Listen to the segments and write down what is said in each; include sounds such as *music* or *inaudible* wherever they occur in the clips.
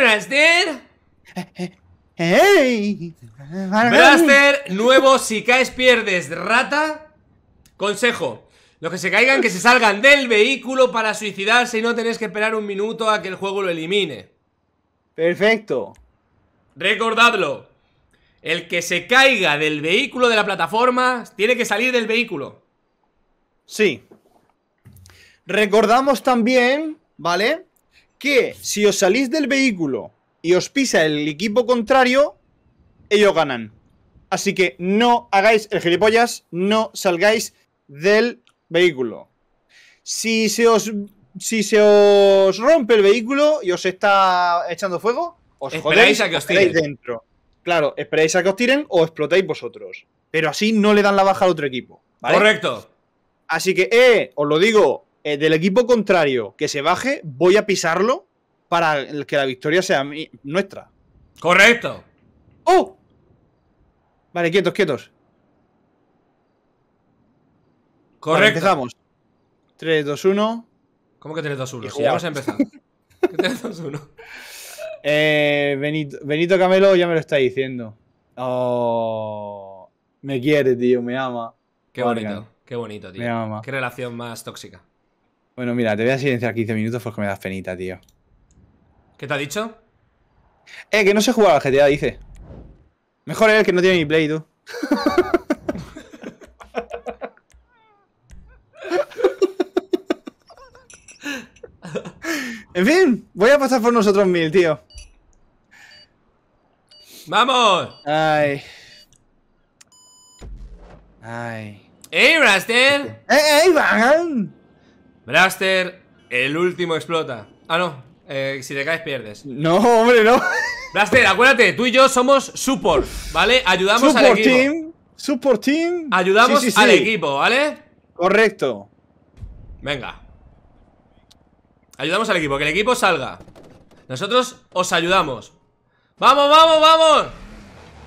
Braster. Hey. nuevo, si caes pierdes rata. Consejo, los que se caigan que se salgan del vehículo para suicidarse y no tenés que esperar un minuto a que el juego lo elimine. Perfecto. Recordadlo. El que se caiga del vehículo de la plataforma tiene que salir del vehículo. Sí. Recordamos también, ¿vale? que si os salís del vehículo y os pisa el equipo contrario, ellos ganan. Así que no hagáis el gilipollas, no salgáis del vehículo. Si se os, si se os rompe el vehículo y os está echando fuego, os jodéis a que os tiren. dentro. Claro, esperáis a que os tiren o explotáis vosotros. Pero así no le dan la baja al otro equipo. Correcto. Así que, eh, os lo digo, eh, del equipo contrario que se baje, voy a pisarlo para que la victoria sea nuestra. Correcto. ¡Oh! Vale, quietos, quietos. Correcto. empezamos. 3, 2, 1. ¿Cómo que 3, 2, 1? Si ya hemos empezado. 3, 2, 1. Benito, Camelo ya me lo está diciendo. Oh, me quiere, tío, me ama. Qué bonito, qué bonito, tío. Qué relación más tóxica. Bueno, mira, te voy a silenciar 15 minutos porque me das penita, tío. ¿Qué te ha dicho? Eh, que no se jugaba la GTA, dice. Mejor él que no tiene mi play, tú. *laughs* en fin, voy a pasar por nosotros mil, tío. ¡Vamos! Ay. Ay. ¡Ey, Raster! ¡Ey, ¡Eh, ey, eh, van! Blaster, el último explota. Ah, no. Eh, si te caes, pierdes. No, hombre, no. Blaster, acuérdate, tú y yo somos support, ¿vale? Ayudamos al equipo. Team, support team. Ayudamos al equipo, ¿vale? Correcto. Venga. Ayudamos al equipo, que el equipo salga. Nosotros os ayudamos. ¡Vamos, vamos, vamos!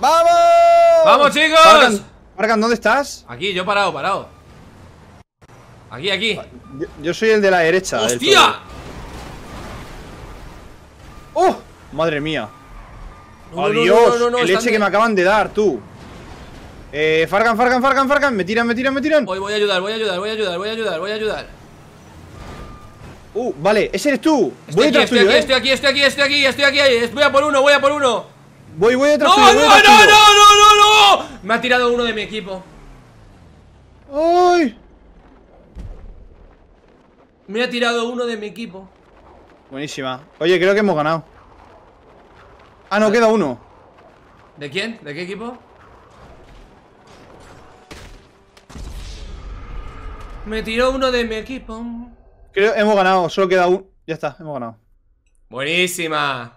¡Vamos! ¡Vamos, chicos! Marcan, ¿dónde estás? Aquí, yo parado, parado. Aquí, aquí. Yo, soy el de la derecha. ¡Hostia! ¡Oh! Madre mía. No, ¡Adiós! No, no, el leche que me acaban de dar, tú. Eh, Fargan, Fargan, Fargan, Fargan. Me tiran, me tiran, me tiran. Voy, voy a ayudar, voy a ayudar, voy a ayudar, voy a ayudar, voy a ayudar. Uh, vale, ese eres tú. Estoy, voy aquí, eh. estoy, aquí, estoy aquí, estoy aquí, estoy aquí, estoy aquí, Voy a por uno, voy a por uno. Voy, voy detrás. No, no, no, no, no, no, no. Me ha tirado uno de mi equipo. ¡Ay! Me ha tirado uno de mi equipo. Buenísima. Oye, creo que hemos ganado. Ah, no, queda uno. ¿De quién? ¿De qué equipo? Me tiró uno de mi equipo. Creo hemos ganado, solo queda uno. Ya está, hemos ganado. Buenísima.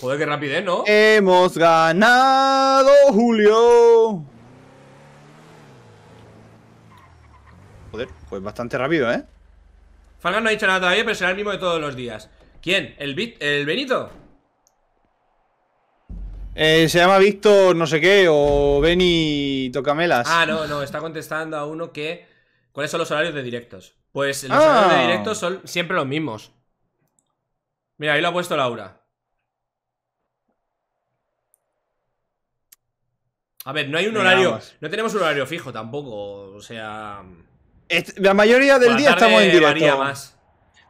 Joder, qué rapidez, ¿no? Hemos ganado, Julio. Joder, pues bastante rápido, ¿eh? Falgan no ha dicho nada todavía, pero será el mismo de todos los días. ¿Quién? ¿El, el Benito? Eh, se llama Víctor no sé qué o Benito Tocamelas. Ah, no, no, está contestando a uno que... ¿Cuáles son los horarios de directos? Pues los ah. horarios de directos son siempre los mismos. Mira, ahí lo ha puesto Laura. A ver, no hay un horario. No tenemos un horario fijo tampoco. O sea. La mayoría del día estamos en directo. Más.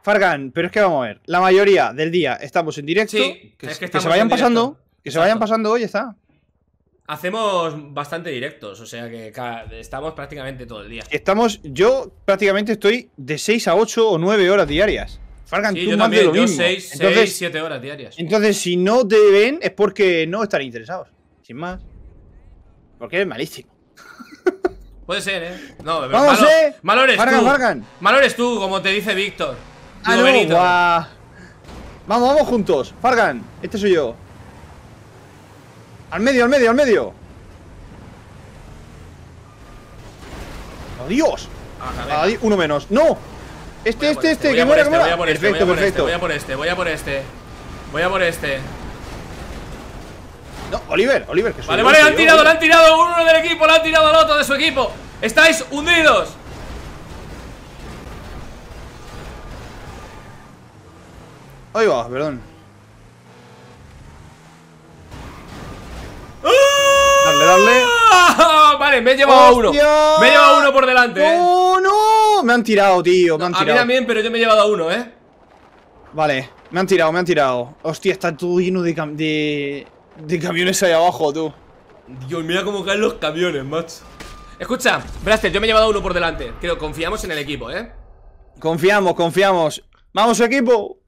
Fargan, pero es que vamos a ver. La mayoría del día estamos en directo. que, se vayan pasando. Que se vayan pasando hoy, está. Hacemos bastante directos, o sea que estamos prácticamente todo el día. Estamos, yo prácticamente estoy de 6 a 8 o 9 horas diarias. Fargan, tú yo más también, de lo mismo. 6, 7 horas diarias. Entonces, si no te ven, es porque no están interesados. Sin más. Porque eres malísimo. Puede ser, ¿eh? No, pero Vamos, eh. Fargan, tú. Malo eres tú, como te dice Víctor. Ah, no, Vamos, vamos juntos. Fargan, este soy yo. Al medio, al medio, al medio. ¡Adiós! Adi uno menos. ¡No! Este, este, este, este, que a por este, Voy a por este, voy a por este. Voy a por este. No, Oliver, Oliver, que Vale, vale, le han tirado, le han tirado uno del equipo, le han tirado al otro de su equipo. Estáis hundidos. Ahí va, perdón. ¡Oh! Dale, dale. Vale, me he llevado a uno. Me he llevado uno por delante. Eh. ¡Oh, no. Me han tirado, tío. Me han tirado. A mí también, pero yo me he llevado a uno, eh. Vale, me han tirado, me han tirado. Hostia, está todo lleno de de camiones ahí abajo, tú. Dios, mira cómo caen los camiones, macho. Escucha, Braster, yo me he llevado uno por delante. Creo, confiamos en el equipo, ¿eh? Confiamos, confiamos. ¡Vamos, equipo!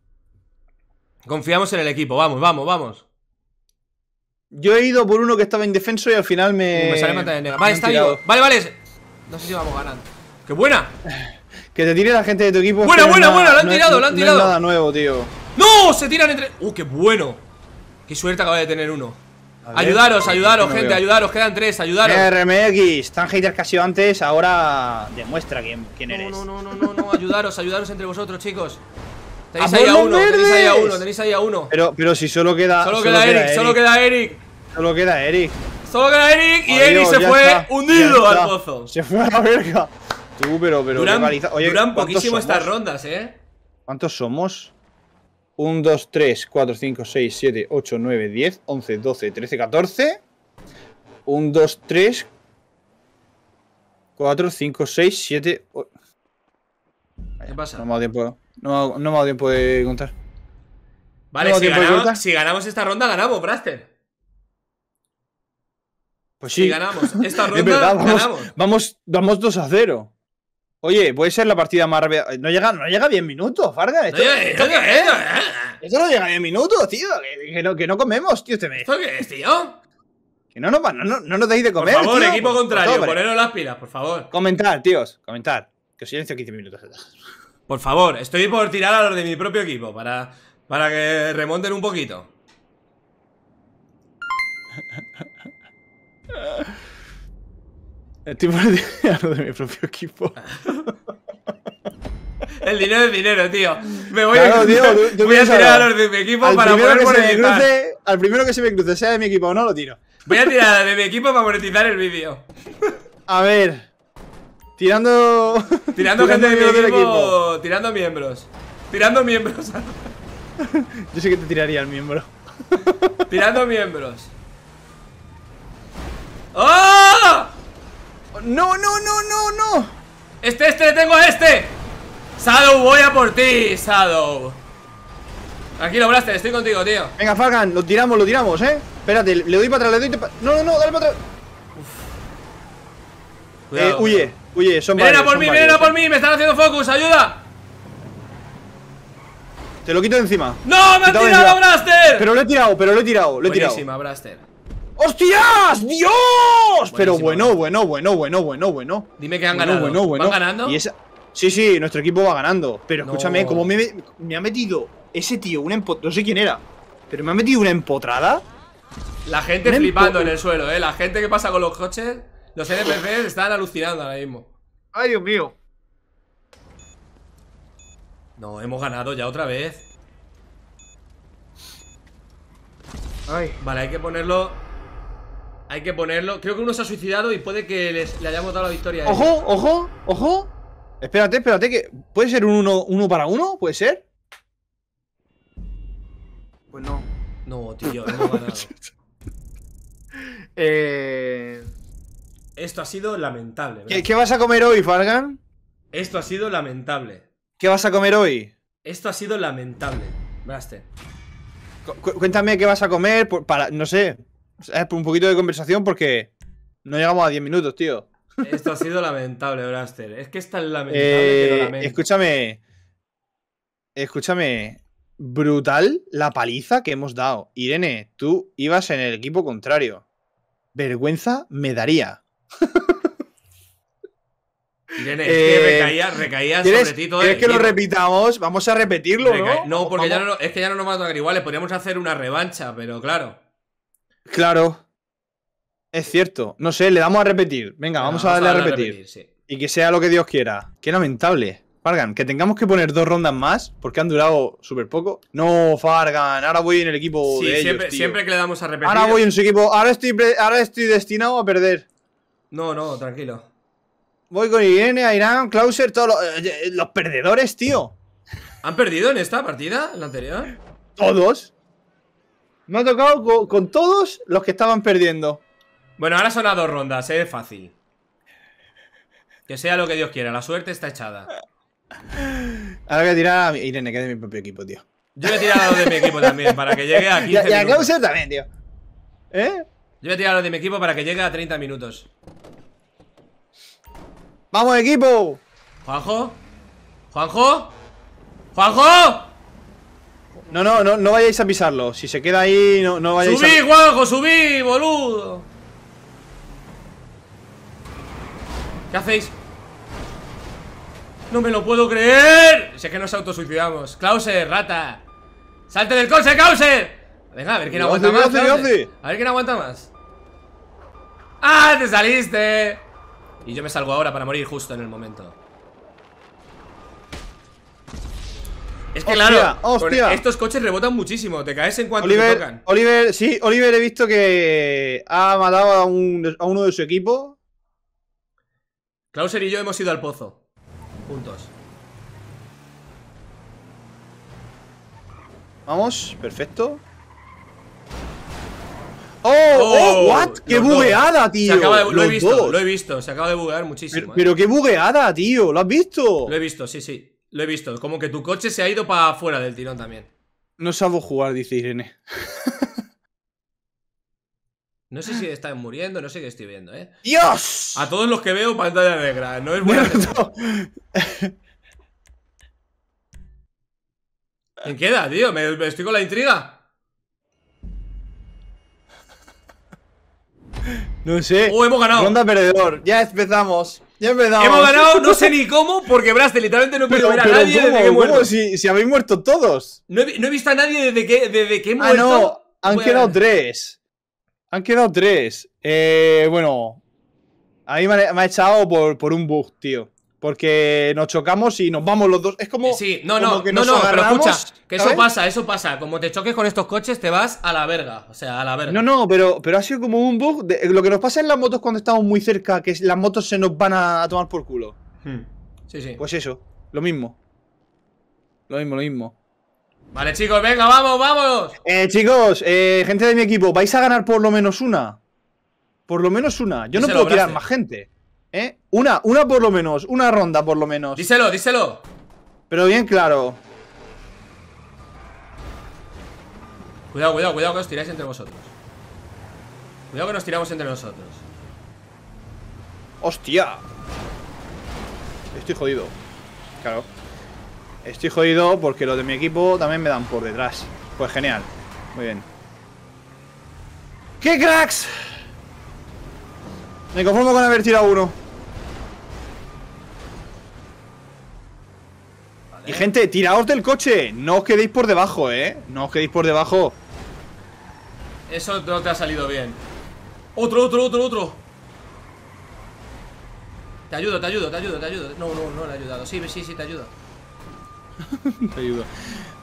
Confiamos en el equipo, vamos, vamos, vamos. Yo he ido por uno que estaba indefenso y al final me. Uh, me sale matar Vale, está vivo. Vale, vale. No sé si vamos ganando. ¡Qué buena! *laughs* que te tire la gente de tu equipo. Buena, buena, buena. Lo han tirado, lo han tirado. No nada nuevo, tío. ¡No! Se tiran entre. ¡Uh, qué bueno! Y suerte acaba de tener uno. ayudaros, ayudaros, gente, ayudaros, quedan tres, ayudaros. RMX, tan haters que ha sido antes, ahora demuestra quién, quién eres. No, no, no, no, no, ayudaros, ayudaros entre vosotros, chicos. Tenéis ahí a uno, tenéis ahí a uno, tenéis ahí a uno. Pero, pero si solo queda. Solo, queda, Eric, solo queda Eric. Solo queda Eric. Solo queda Eric y Eric se fue hundido al pozo. Se fue a la verga. Tú, pero, pero. Duran, Oye, duran poquísimo estas rondas, eh. ¿Cuántos somos? 1, 2, 3, 4, 5, 6, 7, 8, 9, 10, 11, 12, 13, 14. 1, 2, 3, 4, 5, 6, 7, 8. ¿Qué pasa? No me ha dado tiempo, de contar. Vale, si, ganamos, esta ronda, ganamos, Braster. Pues sí. Si ganamos esta *laughs* ronda, ganamos. Vamos, vamos 2 a 0. Oye, puede ser la partida más rápida. No llega, no llega 10 minutos, Farga. ¿Esto, ¿Eh? Esto no llega a 10 minutos, tío. Que, no, que no comemos, tío. Este ¿Esto qué es, tío? Que no, no, no, no nos deis de comer. Por favor, equipo contrario, poneros las pilas, por favor. Comentar, tíos, comentar. Que os silencio 15 minutos. Por favor, estoy por tirar a los de mi propio equipo para, para que remonten un poquito. Estoy por de dinero de mi propio equipo. *laughs* El dinero es dinero, tío. Me voy a, tío, voy a tirar a los de mi equipo para poder monetizar. al primero que se me cruce, sea de mi equipo o no, lo tiro. Voy a *laughs* tirar a de mi equipo para monetizar el vídeo. A ver. Tirando. *laughs* Tirando, gente de mi equipo, equipo, Tirando miembros. Tirando miembros. Yo sé que te tiraría el miembro. tirando miembros. no, no, no, no, no Este, este, tengo a este Shadow, voy a por ti, Shadow Tranquilo, Blaster, estoy contigo, tío Venga, Falcon, lo tiramos, lo tiramos, eh Espérate, le doy para atrás, le doy para... No, no, no, dale para atrás eh, huye, huye, son Ven a por mí, ven a eh. por mí, me están haciendo focus, ayuda te lo quito de encima. ¡No! ¡Me ha tirado, Blaster! Pero lo he tirado, pero lo he tirado, lo he Buenísima, tirado. Blaster. ¡Hostias! ¡Dios! Pero bueno, bueno, bueno, bueno, bueno, bueno. Dime que han ganado. ¿Van ganando? Sí, sí, nuestro equipo va ganando. Pero escúchame, como me, ha metido ese tío una No sé quién era, pero me ha metido una empotrada. La gente flipando en el suelo, eh. La gente que pasa con los coches, los NPCs están alucinando ahora mismo. Ay, Dios mío. No, hemos ganado ya otra vez. Vale, hay que ponerlo hay que ponerlo. Creo que uno se ha suicidado y puede que le hayamos dado la victoria. A ¡Ojo! ¡Ojo! ¡Ojo! Espérate, espérate, que. ¿Puede ser un uno, para uno? ¿Puede ser? Pues no. No, tío, ganado. *laughs* eh... Esto ha sido lamentable. ¿Qué, vas a comer hoy, Fargan? Esto ha sido lamentable. ¿Qué vas a comer hoy? Esto ha sido lamentable, cuéntame qué vas a comer, para, no sé, un poquito de conversación porque no llegamos a 10 minutos, tío. Esto ha sido lamentable, Braster. Es que es tan lamentable eh, Escúchame. Escúchame. Brutal la paliza que hemos dado. Irene, tú ibas en el equipo contrario. Vergüenza me daría. *laughs* Irene, es que eh, recaía, sobre ti todo ¿Quieres que lo repitamos? Vamos a repetirlo, ¿no? No, porque ya no, es que ya no nos a Podríamos hacer una revancha, pero claro. Claro. Es cierto. No sé, le damos a repetir. Venga, vamos, a darle, a repetir. Y que sea lo que Dios quiera. Qué lamentable. Fargan, que tengamos que poner dos rondas más porque han durado súper poco. No, Fargan, ahora voy en el equipo sí, de siempre, ellos, siempre que le damos a repetir. Ahora voy en su equipo, ahora estoy, ahora estoy destinado a perder. No, no, tranquilo. Voy con Irene, Irán, Klauser, todos los, eh, eh, los, perdedores, tío. ¿Han perdido en esta partida, en la anterior? Todos. Me ha tocado con, todos los que estaban perdiendo. Bueno, ahora son las dos rondas, es ¿eh? fácil. Que sea lo que Dios quiera, la suerte está echada. Ahora voy a tirar a Irene, que es de mi propio equipo, tío. Yo voy a tirar a los de mi equipo también, para que llegue a 15 *laughs* y, a Clauser también, tío. ¿Eh? Yo voy a tirar a los de mi equipo para que llegue a 30 minutos. ¡Vamos, equipo! ¿Juanjo? ¿Juanjo? ¡Juanjo! No, no, no, no vayáis a pisarlo. Si se queda ahí, no, no vayáis ¡Subí, a... ¡Subí, Juanjo, subí, boludo! ¿Qué hacéis? ¡No me lo puedo creer! Sé que nos autosuicidamos. ¡Clauser, rata! ¡Salte del coche, Clauser! Venga, a ver quién aguanta más. a ver quién aguanta más. ¡Ah, te saliste! Y yo me salgo ahora para morir justo en el momento. Es que claro, estos coches rebotan muchísimo, te caes en cuanto te tocan. Oliver, sí, Oliver he visto que ha matado a, uno de su equipo. Clauser y yo hemos ido al pozo. Juntos. Vamos, perfecto. ¡Oh! ¡Oh! oh, ¡Oh! what ¡Qué bugueada, tío! lo he visto, lo he visto. Se acaba de buguear muchísimo. pero eh. qué bugueada, tío. ¿Lo has visto? Lo he visto, sí, sí. Lo he visto, como que tu coche se ha ido para afuera del tirón también. No sabo jugar, dice Irene. No sé si están muriendo, no sé qué estoy viendo, ¿eh? ¡Dios! A todos los que veo, pantalla negra. No es bueno. ¿Quién queda, tío? ¿Me, estoy con la intriga. No sé. ¡Oh, hemos ganado! Ronda perdedor. Ya empezamos. Hemos ganado, no sé *laughs* ni cómo, porque Brast, literalmente no he ver a nadie desde que he muerto. Si, habéis muerto todos. No he, visto a nadie desde que, desde que he muerto. Ah, no, han quedado tres. Han quedado tres. Eh, bueno, a mí me, ha, echado por, por, un bug, tío. Porque nos chocamos y nos vamos los dos. Es como. Sí, no, no, que no, no, pero que eso pasa, eso pasa. Como te choques con estos coches, te vas a la verga. O sea, a la verga. No, no, pero, pero ha sido como un bug. lo que nos pasa en las motos cuando estamos muy cerca, que las motos se nos van a, tomar por culo. Hmm. Sí, sí. Pues eso, lo mismo. Lo mismo, lo mismo. Vale, chicos, venga, vamos, vamos. Eh, chicos, eh, gente de mi equipo, vais a ganar por lo menos una. Por lo menos una. Yo no puedo quedar más gente. ¿Eh? Una, una por lo menos, una ronda por lo menos. Díselo, díselo. Pero bien claro. Cuidado, cuidado, cuidado que os tiráis entre vosotros. Cuidado que nos tiramos entre nosotros. ¡Hostia! Estoy jodido. Claro. Estoy jodido porque los de mi equipo también me dan por detrás. Pues genial. Muy bien. ¡Qué cracks! Me conformo con haber tirado uno. Y gente, tiraos del coche. No os quedéis por debajo, ¿eh? No os quedéis por debajo. Eso no te ha salido bien. Otro, otro, otro, otro. Te ayudo, te ayudo, te ayudo, te ayudo. No, no, no le he ayudado. Sí, sí, sí, te ayudo. *laughs* te ayudo.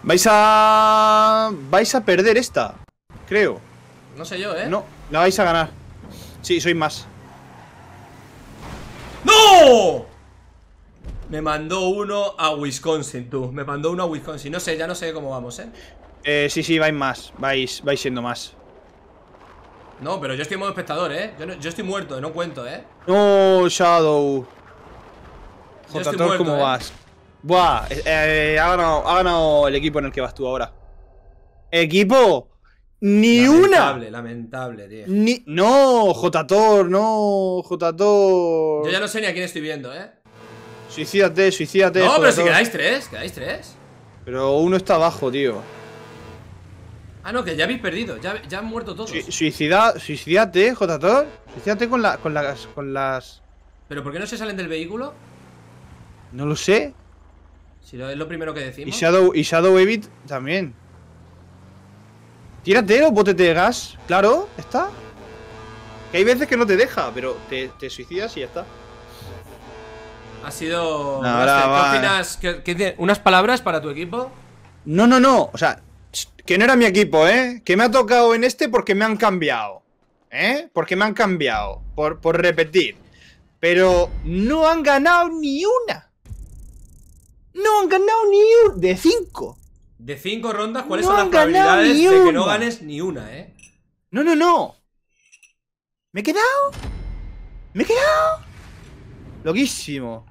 Vais a... Vais a perder esta, creo. No sé yo, ¿eh? No, la vais a ganar. Sí, soy más. ¡No! Me mandó uno a Wisconsin, tú. Me mandó uno a Wisconsin. No sé, ya no sé cómo vamos, ¿eh? Eh, sí, sí, vais más. Vais, vais siendo más. No, pero yo estoy en modo espectador, ¿eh? Yo, estoy muerto, no cuento, ¿eh? No, Shadow. Jotator, ¿cómo ¿eh? vas? Buah, eh, ha, ganado, ha ganado el equipo en el que vas tú ahora. ¿Equipo? ¡Ni lamentable, una! Lamentable, tío. Ni... No, Jotator, no, Jotator. Yo ya no sé ni a quién estoy viendo, ¿eh? Suicídate, suicídate. No, pero si quedáis tres, quedáis tres. Pero uno está abajo, tío. Ah, no, que ya habéis perdido, ya, ya han muerto todos. suicida, suicídate, Jotator. Suicídate con, con, las, con las. ¿Pero por qué no se salen del vehículo? No lo sé. Si lo, es lo primero que decimos. Y Shadow, y Evit también. Tírate o botes de gas, claro, está. Que hay veces que no te deja, pero te, te suicidas y ya está. Ha sido. ¿Qué opinas? ¿Unas palabras para tu equipo? No, no, no. O sea, que no era mi equipo, ¿eh? Que me ha tocado en este porque me han cambiado. ¿Eh? Porque me han cambiado. Por, por repetir. Pero no han ganado ni una. No han ganado ni una. De cinco. De cinco rondas, ¿cuáles son las probabilidades de que no ganes ni una, eh? No, no, no. ¿Me he quedado? ¿Me he quedado? Loquísimo.